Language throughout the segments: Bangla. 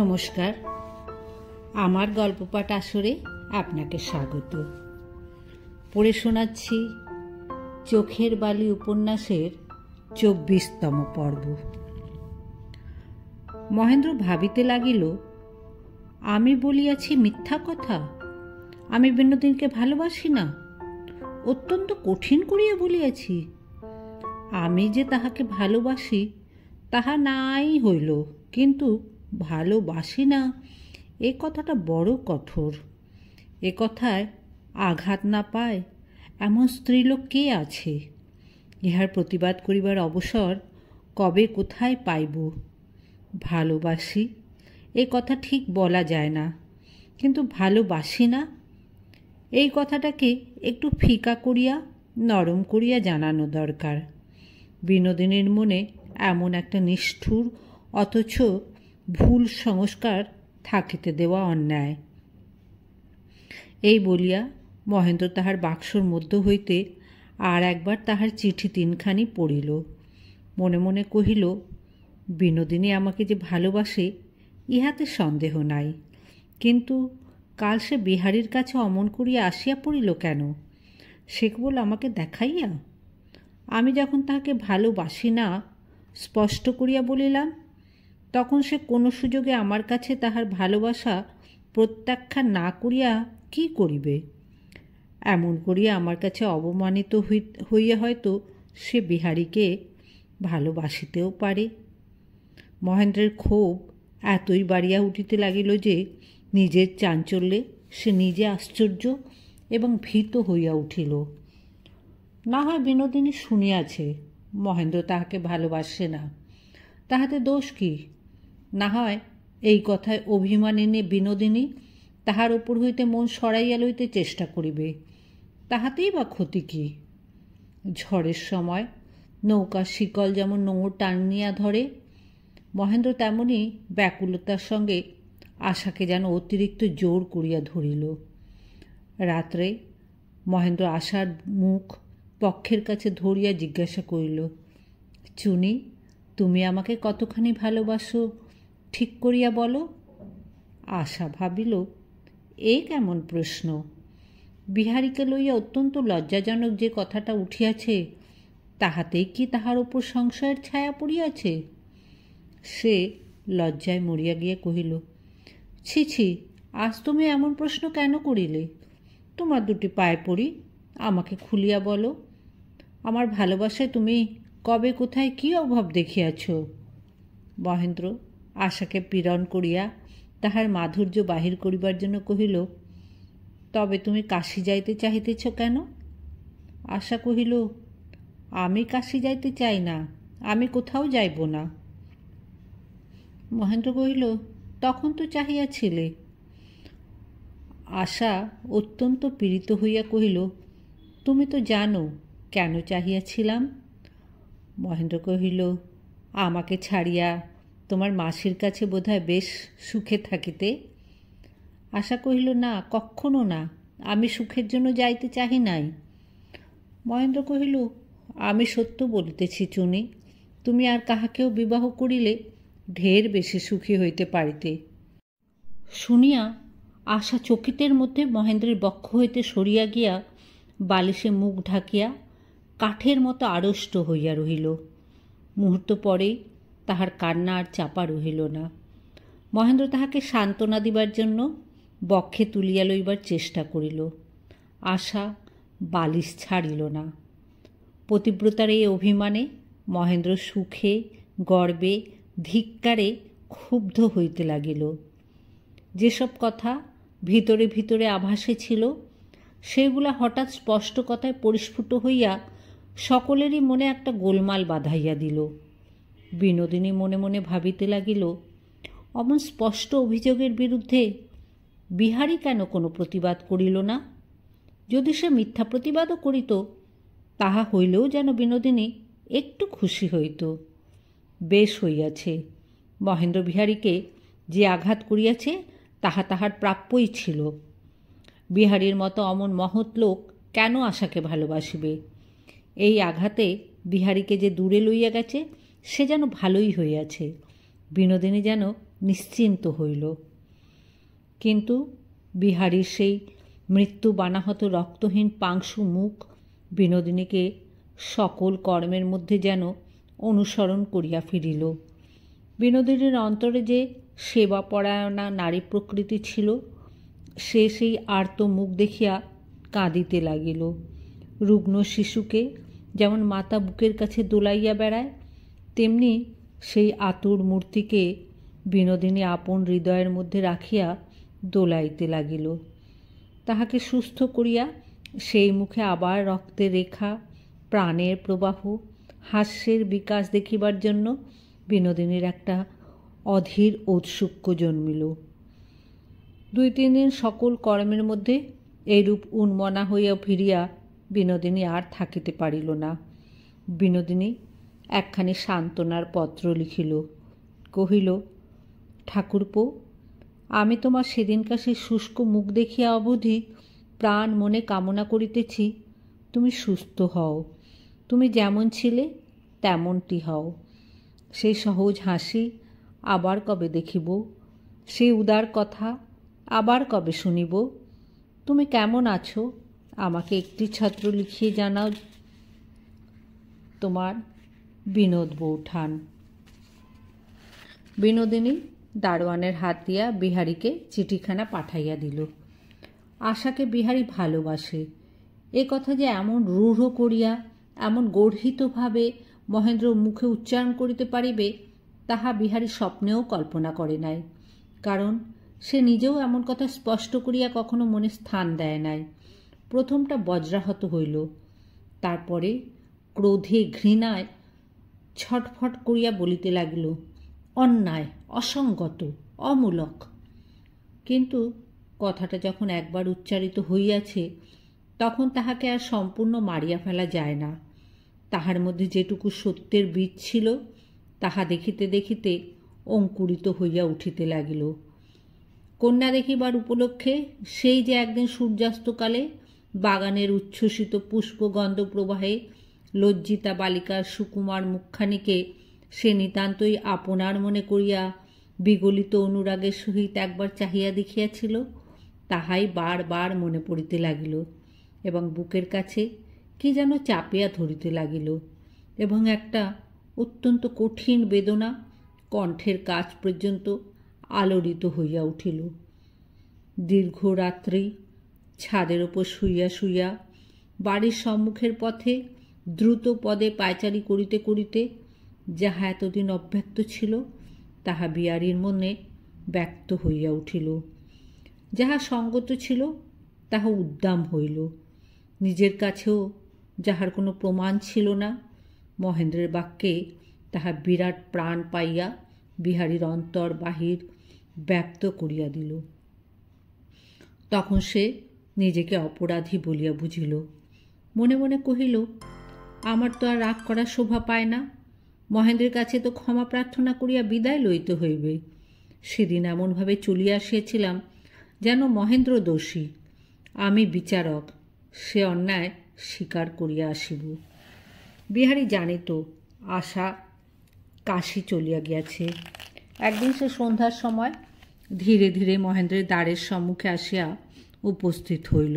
নমস্কার আমার গল্প পাঠ আসরে আপনাকে স্বাগত পড়ে শোনাচ্ছি চোখের বালি উপন্যাসের চব্বিশতম পর্ব মহেন্দ্র ভাবিতে লাগিল আমি বলিয়াছি মিথ্যা কথা আমি বিনোদিনকে ভালোবাসি না অত্যন্ত কঠিন করিয়া বলিয়াছি আমি যে তাহাকে ভালোবাসি তাহা নাই হইল কিন্তু ভালোবাসি না এ কথাটা বড় কঠোর এ কথায় আঘাত না পায় এমন স্ত্রীলোক কে আছে ইহার প্রতিবাদ করিবার অবসর কবে কোথায় পাইব ভালোবাসি এ কথা ঠিক বলা যায় না কিন্তু ভালোবাসি না এই কথাটাকে একটু ফিকা করিয়া নরম করিয়া জানানো দরকার বিনোদিনীর মনে এমন একটা নিষ্ঠুর অথচ ভুল সংস্কার থাকিতে দেওয়া অন্যায় এই বলিয়া মহেন্দ্র তাহার বাক্সর মধ্য হইতে আর একবার তাহার চিঠি তিনখানি পড়িল মনে মনে কহিল বিনোদিনী আমাকে যে ভালোবাসে ইহাতে সন্দেহ নাই কিন্তু কাল সে বিহারীর কাছে অমন করিয়া আসিয়া পড়িল কেন সে কেবল আমাকে দেখাইয়া আমি যখন তাহাকে ভালোবাসি না স্পষ্ট করিয়া বলিলাম তখন সে কোনো সুযোগে আমার কাছে তাহার ভালোবাসা প্রত্যাখ্যান না করিয়া কি করিবে এমন করিয়া আমার কাছে অবমানিত হইয়া হয়তো সে বিহারীকে ভালোবাসিতেও পারে মহেন্দ্রের ক্ষোভ এতই বাড়িয়া উঠিতে লাগিল যে নিজের চাঞ্চল্যে সে নিজে আশ্চর্য এবং ভীত হইয়া উঠিল না হয় বিনোদিনী শুনিয়াছে মহেন্দ্র তাহাকে ভালোবাসে না তাহাতে দোষ কী না হয় এই কথায় অভিমান এনে বিনোদিনী তাহার উপর হইতে মন সরাইয়া লইতে চেষ্টা করিবে তাহাতেই বা ক্ষতি কি ঝড়ের সময় নৌকা শিকল যেমন নোংর টানিয়া ধরে মহেন্দ্র তেমনি ব্যাকুলতার সঙ্গে আশাকে যেন অতিরিক্ত জোর করিয়া ধরিল রাত্রে মহেন্দ্র আশার মুখ পক্ষের কাছে ধরিয়া জিজ্ঞাসা করিল চুনি তুমি আমাকে কতখানি ভালোবাসো ঠিক করিয়া বলো আশা ভাবিল এ কেমন প্রশ্ন বিহারীকে লইয়া অত্যন্ত লজ্জাজনক যে কথাটা উঠিয়াছে তাহাতেই কি তাহার উপর সংশয়ের ছায়া পড়িয়াছে সে লজ্জায় মরিয়া গিয়া কহিল ছি ছি আজ তুমি এমন প্রশ্ন কেন করিলে তোমার দুটি পায়ে পড়ি আমাকে খুলিয়া বলো আমার ভালোবাসায় তুমি কবে কোথায় কি অভাব দেখিয়াছ মহেন্দ্র আশাকে পীড়ন করিয়া তাহার মাধুর্য বাহির করিবার জন্য কহিল তবে তুমি কাশি যাইতে চাহিতেছ কেন আশা কহিল আমি কাশি যাইতে চাই না আমি কোথাও যাইব না মহেন্দ্র কহিল তখন তো চাহিয়াছিলে আশা অত্যন্ত পীড়িত হইয়া কহিল তুমি তো জানো কেন চাহিয়াছিলাম মহেন্দ্র কহিল আমাকে ছাড়িয়া তোমার মাসির কাছে বোধহয় বেশ সুখে থাকিতে আশা কহিল না কখনো না আমি সুখের জন্য যাইতে চাহি নাই মহেন্দ্র কহিল আমি সত্য বলিতেছি চুনি তুমি আর কাহাকেও বিবাহ করিলে ঢের বেশি সুখী হইতে পারিতে শুনিয়া আশা চকিতের মধ্যে মহেন্দ্রের বক্ষ হইতে সরিয়া গিয়া বালিশে মুখ ঢাকিয়া কাঠের মতো আড়ষ্ট হইয়া রহিল মুহূর্ত পরেই তাহার কান্না আর চাপা রহিল না মহেন্দ্র তাহাকে সান্ত্বনা দিবার জন্য বক্ষে তুলিয়া লইবার চেষ্টা করিল আশা বালিশ ছাড়িল না পতিব্রতার এই অভিমানে মহেন্দ্র সুখে গর্বে ধিক্কারে ক্ষুব্ধ হইতে লাগিল যেসব কথা ভিতরে ভিতরে আভাসে ছিল সেইগুলা হঠাৎ স্পষ্ট কথায় পরিস্ফুট হইয়া সকলেরই মনে একটা গোলমাল বাঁধাইয়া দিল বিনোদিনী মনে মনে ভাবিতে লাগিল অমন স্পষ্ট অভিযোগের বিরুদ্ধে বিহারী কেন কোনো প্রতিবাদ করিল না যদি সে মিথ্যা প্রতিবাদও করিত তাহা হইলেও যেন বিনোদিনী একটু খুশি হইত বেশ হইয়াছে মহেন্দ্র বিহারীকে যে আঘাত করিয়াছে তাহা তাহার প্রাপ্যই ছিল বিহারীর মতো অমন মহৎ লোক কেন আশাকে ভালোবাসিবে এই আঘাতে বিহারীকে যে দূরে লইয়া গেছে সে যেন ভালোই হইয়াছে বিনোদিনী যেন নিশ্চিন্ত হইল কিন্তু বিহারীর সেই মৃত্যু বানাহত রক্তহীন পাংশু মুখ বিনোদিনীকে সকল কর্মের মধ্যে যেন অনুসরণ করিয়া ফিরিল বিনোদিনীর অন্তরে যে সেবাপরায়ণা নারী প্রকৃতি ছিল সে সেই আর্ত মুখ দেখিয়া কাঁদিতে লাগিল রুগ্ন শিশুকে যেমন মাতা বুকের কাছে দোলাইয়া বেড়ায় তেমনি সেই আতুর মূর্তিকে বিনোদিনী আপন হৃদয়ের মধ্যে রাখিয়া দোলাইতে লাগিল তাহাকে সুস্থ করিয়া সেই মুখে আবার রক্তের রেখা প্রাণের প্রবাহ হাস্যের বিকাশ দেখিবার জন্য বিনোদিনীর একটা অধীর ঔৎসুক্য জন্মিল দুই তিন দিন সকল কর্মের মধ্যে এইরূপ উন্মনা হইয়া ফিরিয়া বিনোদিনী আর থাকিতে পারিল না বিনোদিনী একখানি সান্ত্বনার পত্র লিখিল কহিল ঠাকুরপো আমি তোমার সেদিনকার সেই শুষ্ক মুখ দেখিয়া অবধি প্রাণ মনে কামনা করিতেছি তুমি সুস্থ হও তুমি যেমন ছিলে তেমনটি হও সেই সহজ হাসি আবার কবে দেখিব সেই উদার কথা আবার কবে শুনিব তুমি কেমন আছো আমাকে একটি ছাত্র লিখিয়ে জানাও তোমার বিনোদ বৌঠান বিনোদিনী দারোয়ানের হাত দিয়া বিহারীকে চিঠিখানা পাঠাইয়া দিল আশাকে বিহারী ভালোবাসে এ কথা যে এমন রূঢ় করিয়া এমন গর্হিতভাবে মহেন্দ্র মুখে উচ্চারণ করিতে পারিবে তাহা বিহারী স্বপ্নেও কল্পনা করে নাই কারণ সে নিজেও এমন কথা স্পষ্ট করিয়া কখনো মনে স্থান দেয় নাই প্রথমটা বজ্রাহত হইল তারপরে ক্রোধে ঘৃণায় ছটফট করিয়া বলিতে লাগিল অন্যায় অসঙ্গত অমূলক কিন্তু কথাটা যখন একবার উচ্চারিত হইয়াছে তখন তাহাকে আর সম্পূর্ণ মারিয়া ফেলা যায় না তাহার মধ্যে যেটুকু সত্যের বীজ ছিল তাহা দেখিতে দেখিতে অঙ্কুরিত হইয়া উঠিতে লাগিল কন্যা দেখিবার উপলক্ষে সেই যে একদিন সূর্যাস্তকালে বাগানের উচ্ছ্বসিত পুষ্পগন্ধ প্রবাহে লজ্জিতা বালিকার সুকুমার মুখখানিকে সে নিতান্তই আপনার মনে করিয়া বিগলিত অনুরাগের সহিত একবার চাহিয়া দেখিয়াছিল তাহাই বারবার মনে পড়িতে লাগিল এবং বুকের কাছে কি যেন চাপিয়া ধরিতে লাগিল এবং একটা অত্যন্ত কঠিন বেদনা কণ্ঠের কাজ পর্যন্ত আলোড়িত হইয়া উঠিল দীর্ঘ রাত্রি ছাদের ওপর শুইয়া শুইয়া বাড়ির সম্মুখের পথে দ্রুত পদে পায়চারি করিতে করিতে যাহা এতদিন অব্যক্ত ছিল তাহা বিয়ারির মনে ব্যক্ত হইয়া উঠিল যাহা সঙ্গত ছিল তাহা উদ্দাম হইল নিজের কাছেও যাহার কোনো প্রমাণ ছিল না মহেন্দ্রের বাক্যে তাহা বিরাট প্রাণ পাইয়া বিহারীর অন্তর বাহির ব্যক্ত করিয়া দিল তখন সে নিজেকে অপরাধী বলিয়া বুঝিল মনে মনে কহিল আমার তো আর রাগ করার শোভা পায় না মহেন্দ্রের কাছে তো ক্ষমা প্রার্থনা করিয়া বিদায় লইতে হইবে সেদিন এমনভাবে চলিয়া আসিয়াছিলাম যেন মহেন্দ্র দোষী আমি বিচারক সে অন্যায় স্বীকার করিয়া আসিব বিহারি জানিত আশা কাশি চলিয়া গিয়াছে একদিন সে সন্ধ্যার সময় ধীরে ধীরে মহেন্দ্রের দ্বারের সম্মুখে আসিয়া উপস্থিত হইল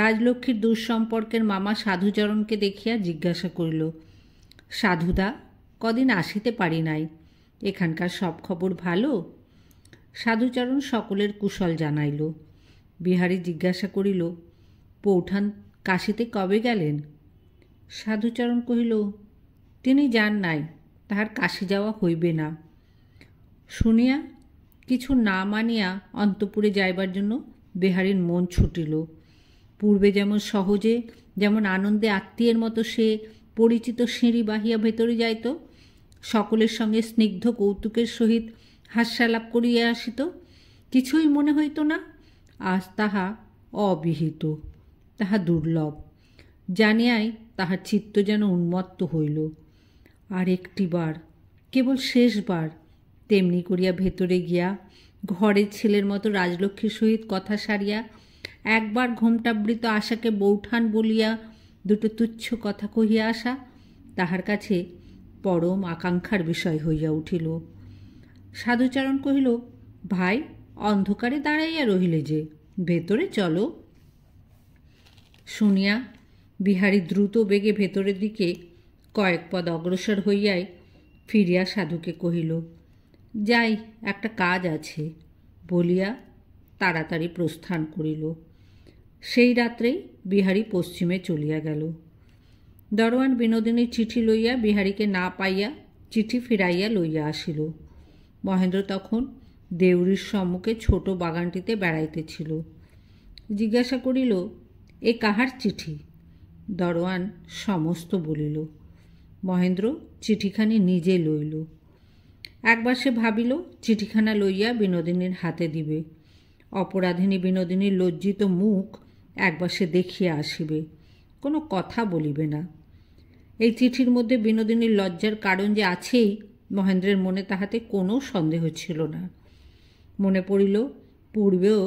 রাজলক্ষ্মীর দুঃসম্পর্কের মামা সাধুচরণকে দেখিয়া জিজ্ঞাসা করিল সাধুদা কদিন আসিতে পারি নাই এখানকার সব খবর ভালো সাধুচরণ সকলের কুশল জানাইল বিহারী জিজ্ঞাসা করিল পৌঠান কাশিতে কবে গেলেন সাধুচরণ কহিল তিনি যান নাই তাহার কাশি যাওয়া হইবে না শুনিয়া কিছু না মানিয়া অন্তপুরে যাইবার জন্য বিহারীর মন ছুটিল পূর্বে যেমন সহজে যেমন আনন্দে আত্মীয়ের মতো সে পরিচিত সিঁড়ি বাহিয়া ভেতরে যাইত সকলের সঙ্গে স্নিগ্ধ কৌতুকের সহিত হাস্যালাপ করিয়া আসিত কিছুই মনে হইত না আজ তাহা অবিহিত তাহা দুর্লভ জানিয়াই তাহার চিত্ত যেন উন্মত্ত হইল আর একটিবার কেবল শেষবার তেমনি করিয়া ভেতরে গিয়া ঘরের ছেলের মতো রাজলক্ষ্মীর সহিত কথা সারিয়া একবার ঘোমটাবৃত আশাকে বৌঠান বলিয়া দুটো তুচ্ছ কথা কহিয়া আসা তাহার কাছে পরম আকাঙ্ক্ষার বিষয় হইয়া উঠিল সাধুচরণ কহিল ভাই অন্ধকারে দাঁড়াইয়া রহিলে যে ভেতরে চলো শুনিয়া বিহারী দ্রুত বেগে ভেতরের দিকে কয়েক পদ অগ্রসর হইয়াই ফিরিয়া সাধুকে কহিল যাই একটা কাজ আছে বলিয়া তাড়াতাড়ি প্রস্থান করিল সেই রাত্রেই বিহারি পশ্চিমে চলিয়া গেল দরোয়ান বিনোদিনীর চিঠি লইয়া বিহারীকে না পাইয়া চিঠি ফিরাইয়া লইয়া আসিল মহেন্দ্র তখন দেউরির সম্মুখে ছোট বাগানটিতে বেড়াইতেছিল জিজ্ঞাসা করিল এ কাহার চিঠি দরোয়ান সমস্ত বলিল মহেন্দ্র চিঠিখানি নিজে লইল একবার সে ভাবিল চিঠিখানা লইয়া বিনোদিনীর হাতে দিবে অপরাধিনী বিনোদিনীর লজ্জিত মুখ একবার সে দেখিয়া আসিবে কোনো কথা বলিবে না এই চিঠির মধ্যে বিনোদিনীর লজ্জার কারণ যে আছেই মহেন্দ্রের মনে তাহাতে কোনো সন্দেহ ছিল না মনে পড়িল পূর্বেও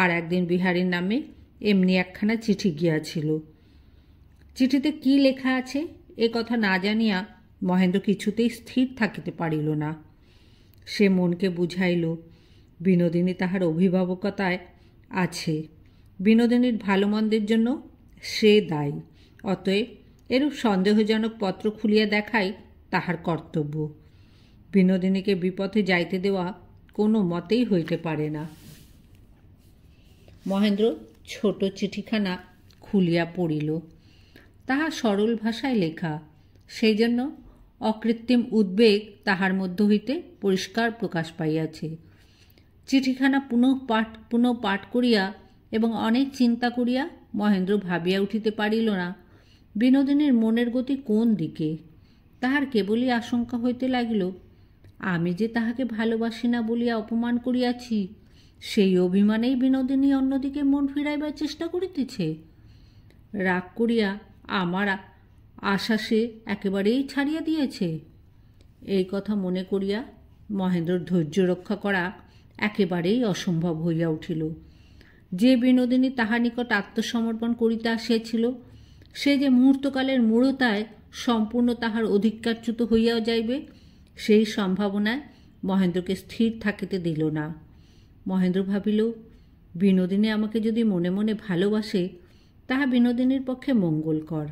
আর একদিন বিহারীর নামে এমনি একখানা চিঠি গিয়াছিল চিঠিতে কি লেখা আছে এ কথা না জানিয়া মহেন্দ্র কিছুতেই স্থির থাকিতে পারিল না সে মনকে বুঝাইল বিনোদিনী তাহার অভিভাবকতায় আছে বিনোদিনীর ভালো মন্দের জন্য সে দায়ী অতএব এরূপ সন্দেহজনক পত্র খুলিয়া দেখাই তাহার কর্তব্য বিনোদিনীকে বিপথে যাইতে দেওয়া কোনো মতেই হইতে পারে না মহেন্দ্র ছোট চিঠিখানা খুলিয়া পড়িল তাহা সরল ভাষায় লেখা সেই জন্য অকৃত্রিম উদ্বেগ তাহার মধ্য হইতে পরিষ্কার প্রকাশ পাইয়াছে চিঠিখানা পুনঃ পাঠ পুনঃ পাঠ করিয়া এবং অনেক চিন্তা করিয়া মহেন্দ্র ভাবিয়া উঠিতে পারিল না বিনোদিনীর মনের গতি কোন দিকে তাহার কেবলই আশঙ্কা হইতে লাগিল আমি যে তাহাকে ভালোবাসি না বলিয়া অপমান করিয়াছি সেই অভিমানেই বিনোদিনী অন্যদিকে মন ফিরাইবার চেষ্টা করিতেছে রাগ করিয়া আমার আশা সে একেবারেই ছাড়িয়া দিয়েছে এই কথা মনে করিয়া মহেন্দ্রর ধৈর্য রক্ষা করা একেবারেই অসম্ভব হইয়া উঠিল যে বিনোদিনী তাহার নিকট আত্মসমর্পণ করিতে আসিয়াছিল সে যে মুহূর্তকালের মূঢ়তায় সম্পূর্ণ তাহার অধিকারচ্যুত হইয়াও যাইবে সেই সম্ভাবনায় মহেন্দ্রকে স্থির থাকিতে দিল না মহেন্দ্র ভাবিল বিনোদিনী আমাকে যদি মনে মনে ভালোবাসে তাহা বিনোদিনীর পক্ষে মঙ্গলকর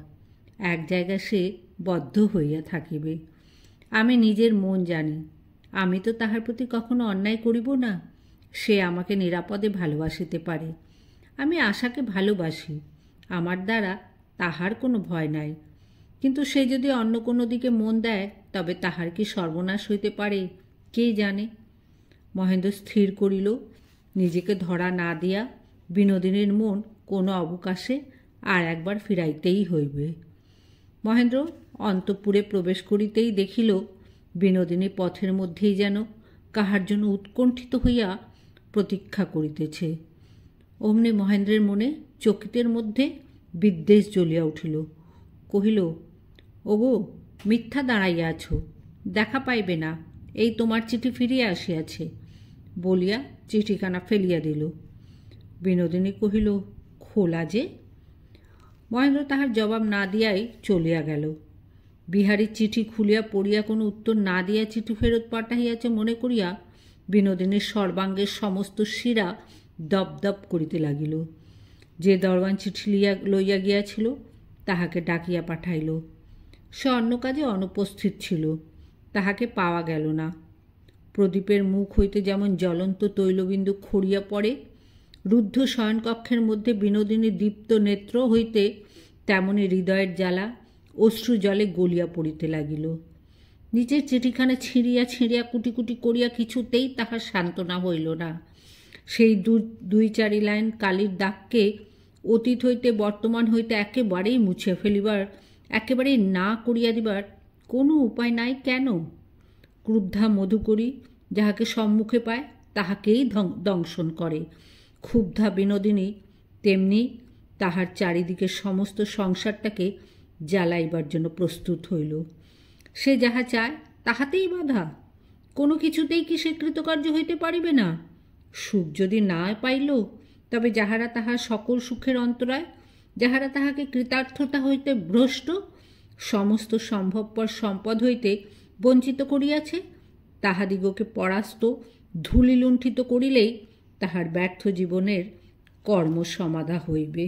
এক জায়গায় সে বদ্ধ হইয়া থাকিবে আমি নিজের মন জানি আমি তো তাহার প্রতি কখনো অন্যায় করিব না সে আমাকে নিরাপদে ভালোবাসিতে পারে আমি আশাকে ভালোবাসি আমার দ্বারা তাহার কোনো ভয় নাই কিন্তু সে যদি অন্য কোনো দিকে মন দেয় তবে তাহার কি সর্বনাশ হইতে পারে কে জানে মহেন্দ্র স্থির করিল নিজেকে ধরা না দিয়া বিনোদিনীর মন কোনো অবকাশে আর একবার ফিরাইতেই হইবে মহেন্দ্র অন্তপুরে প্রবেশ করিতেই দেখিল বিনোদিনী পথের মধ্যেই যেন কাহার জন্য উৎকণ্ঠিত হইয়া প্রতীক্ষা করিতেছে অমনি মহেন্দ্রের মনে চকিতের মধ্যে বিদ্বেষ জ্বলিয়া উঠিল কহিল ওগো মিথ্যা দাঁড়াইয়া আছো দেখা পাইবে না এই তোমার চিঠি ফিরিয়া আসিয়াছে বলিয়া চিঠিখানা ফেলিয়া দিল বিনোদিনী কহিল খোলা যে মহেন্দ্র তাহার জবাব না দিয়াই চলিয়া গেল বিহারী চিঠি খুলিয়া পড়িয়া কোনো উত্তর না দিয়া চিঠি ফেরত পাঠাইয়াছে মনে করিয়া বিনোদিনীর সর্বাঙ্গের সমস্ত শিরা দপদপ করিতে লাগিল যে দরবান চিঠি লিয়া লইয়া গিয়াছিল তাহাকে ডাকিয়া পাঠাইল সে অন্য কাজে অনুপস্থিত ছিল তাহাকে পাওয়া গেল না প্রদীপের মুখ হইতে যেমন জ্বলন্ত তৈলবিন্দু খড়িয়া পড়ে রুদ্ধ শয়নকক্ষের মধ্যে বিনোদিনী দীপ্ত নেত্র হইতে তেমনি হৃদয়ের জ্বালা অশ্রু জলে গলিয়া পড়িতে লাগিল নিজের চিঠিখানে ছিঁড়িয়া ছিঁড়িয়া কুটি কুটি করিয়া কিছুতেই তাহার সান্ত্বনা হইল না সেই দুই চারি লাইন কালির দাগকে অতীত হইতে বর্তমান হইতে একেবারেই মুছে ফেলিবার একেবারেই না করিয়া দিবার কোনো উপায় নাই কেন ক্রুদ্ধা মধুকরী যাহাকে সম্মুখে পায় তাহাকেই দংশন করে ক্ষুব্ধা বিনোদিনী তেমনি তাহার চারিদিকের সমস্ত সংসারটাকে জ্বালাইবার জন্য প্রস্তুত হইল সে যাহা চায় তাহাতেই বাধা কোনো কিছুতেই কি সে কৃতকার্য হইতে পারিবে না সুখ যদি না পাইল তবে যাহারা তাহার সকল সুখের অন্তরায় যাহারা তাহাকে কৃতার্থতা হইতে ভ্রষ্ট সমস্ত সম্ভবপর সম্পদ হইতে বঞ্চিত করিয়াছে তাহাদিগকে পরাস্ত লুণ্ঠিত করিলেই তাহার ব্যর্থ জীবনের কর্ম সমাধা হইবে